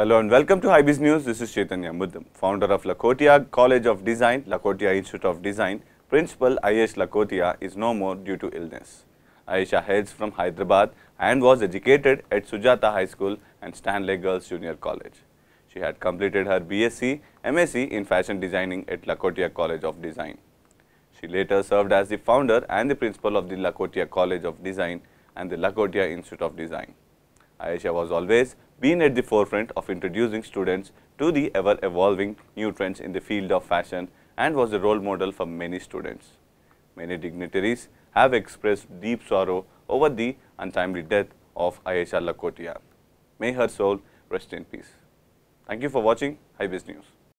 Hello and welcome to IBIS News. This is Chaitanya Muddam, founder of Lakotia College of Design, Lakotia Institute of Design. Principal Ayesh Lakotia is no more due to illness. Ayesha hails from Hyderabad and was educated at Sujata High School and Stanley Girls Junior College. She had completed her BSc, MSc in Fashion Designing at Lakotia College of Design. She later served as the founder and the principal of the Lakotia College of Design and the Lakotia Institute of Design. Aisha was always been at the forefront of introducing students to the ever-evolving new trends in the field of fashion and was a role model for many students. Many dignitaries have expressed deep sorrow over the untimely death of Aisha Lakotia. May her soul rest in peace. Thank you for watching Highways News.